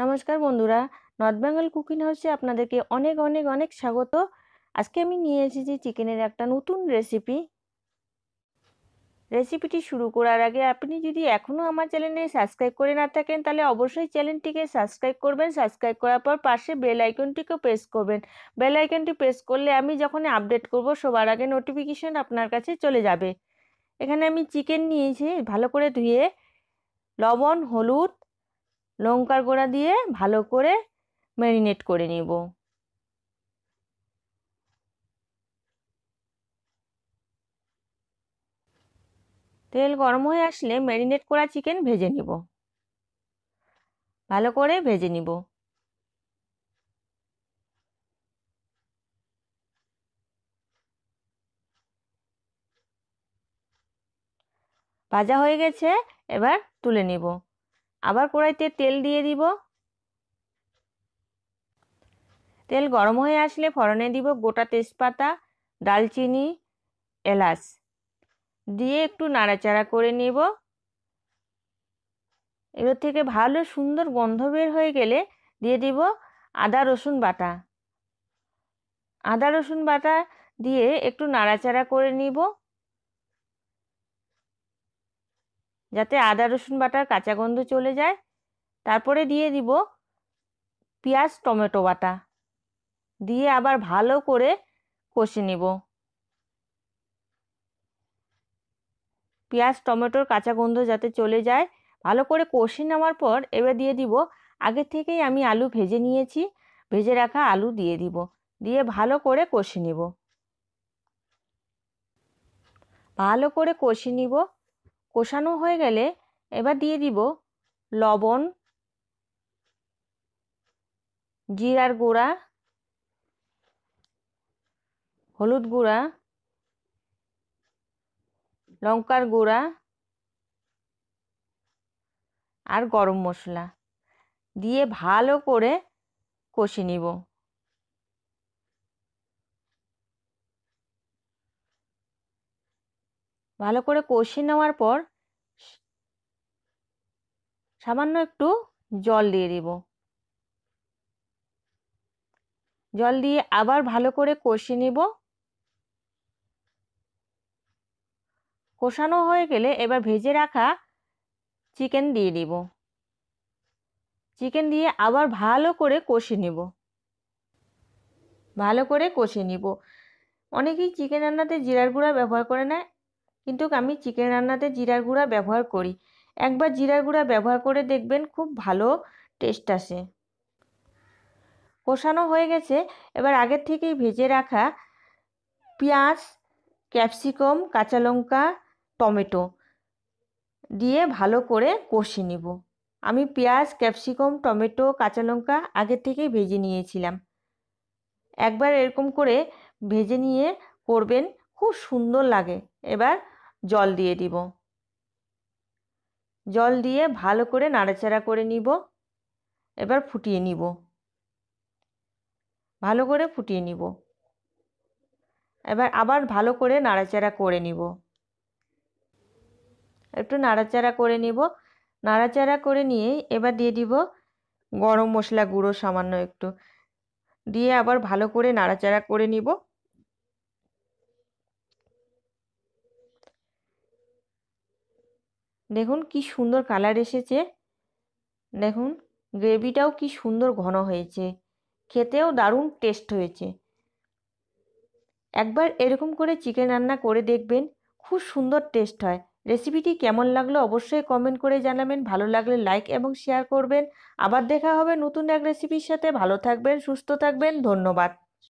নমস্কার বন্ধুরা north Bengal cooking হাউসে আপনাদেরকে অনেক অনেক অনেক স্বাগত আজকে আমি নিয়ে এসেছি চিকেনের একটা নতুন রেসিপি রেসিপিটি শুরু করার আগে আপনি যদি এখনও আমার চ্যানেলে সাবস্ক্রাইব করে না থাকেন তাহলে অবশ্যই চ্যানেলটিকে সাবস্ক্রাইব করবেন সাবস্ক্রাইব করার পর পাশে বেল আইকনটিকেও প্রেস করবেন বেল আইকনটি প্রেস করলে আমি যখন আপডেট করব সবার আগে নোটিফিকেশান আপনার কাছে চলে যাবে এখানে আমি চিকেন নিয়েছি ভালো করে ধুয়ে লবণ হলুদ লঙ্কার গোড়া দিয়ে ভালো করে ম্যারিনেট করে নেব তেল গরম হয়ে আসলে ম্যারিনেট করা চিকেন ভেজে নেব ভালো করে ভেজে নিব ভাজা হয়ে গেছে এবার তুলে নিব আবার কড়াইতে তেল দিয়ে দিব তেল গরম হয়ে আসলে ফড়নে দিব গোটা তেজপাতা দালচিনি এলাচ দিয়ে একটু নাড়াচাড়া করে নেব এবার থেকে ভালো সুন্দর গন্ধ বের হয়ে গেলে দিয়ে দিব আদা রসুন বাটা আদা রসুন বাটা দিয়ে একটু নাড়াচাড়া করে নিব যাতে আদা রসুন বাটার কাঁচা গন্ধ চলে যায় তারপরে দিয়ে দিব পেঁয়াজ টমেটো বাটা দিয়ে আবার ভালো করে কষে নিব পেঁয়াজ টমেটোর কাঁচা গন্ধ যাতে চলে যায় ভালো করে কষে নেওয়ার পর এবার দিয়ে দিব আগে থেকেই আমি আলু ভেজে নিয়েছি ভেজে রাখা আলু দিয়ে দিব দিয়ে ভালো করে কষে নেব ভালো করে কষে নিব কষানো হয়ে গেলে এবার দিয়ে দিব লবণ জিরার গুঁড়া হলুদ গুঁড়া লঙ্কার গুঁড়া আর গরম মশলা দিয়ে ভালো করে কষে নিব ভালো করে কষিয়ে নেওয়ার পর সামান্য একটু জল দিয়ে দেব জল দিয়ে আবার ভালো করে কষিয়ে নিব কষানো হয়ে গেলে এবার ভেজে রাখা চিকেন দিয়ে দিব চিকেন দিয়ে আবার ভালো করে কষে নিব ভালো করে কষে নিব অনেকেই চিকেন রান্নাতে জিরার গুঁড়া ব্যবহার করে না কিন্তু আমি চিকেন রান্নাতে জিরার গুঁড়া ব্যবহার করি একবার জিরার গুঁড়া ব্যবহার করে দেখবেন খুব ভালো টেস্ট আসে কষানো হয়ে গেছে এবার আগের থেকেই ভেজে রাখা পেঁয়াজ ক্যাপসিকাম কাঁচা লঙ্কা টমেটো দিয়ে ভালো করে কষে নিব আমি পেঁয়াজ ক্যাপসিকাম টমেটো কাঁচা লঙ্কা আগের থেকেই ভেজে নিয়েছিলাম একবার এরকম করে ভেজে নিয়ে করবেন খুব সুন্দর লাগে এবার জল দিয়ে দিব জল দিয়ে ভালো করে নাড়াচাড়া করে নিব এবার ফুটিয়ে নিব ভালো করে ফুটিয়ে নিব এবার আবার ভালো করে নাড়াচাড়া করে নিব একটু নাড়াচাড়া করে নিব নাড়াচাড়া করে নিয়ে এবার দিয়ে দিব গরম মশলা গুঁড়ো সামান্য একটু দিয়ে আবার ভালো করে নাড়াচাড়া করে নিব দেখুন কি সুন্দর কালার এসেছে দেখুন গ্রেভিটাও কি সুন্দর ঘন হয়েছে খেতেও দারুণ টেস্ট হয়েছে একবার এরকম করে চিকেন রান্না করে দেখবেন খুব সুন্দর টেস্ট হয় রেসিপিটি কেমন লাগলো অবশ্যই কমেন্ট করে জানাবেন ভালো লাগলে লাইক এবং শেয়ার করবেন আবার দেখা হবে নতুন এক রেসিপির সাথে ভালো থাকবেন সুস্থ থাকবেন ধন্যবাদ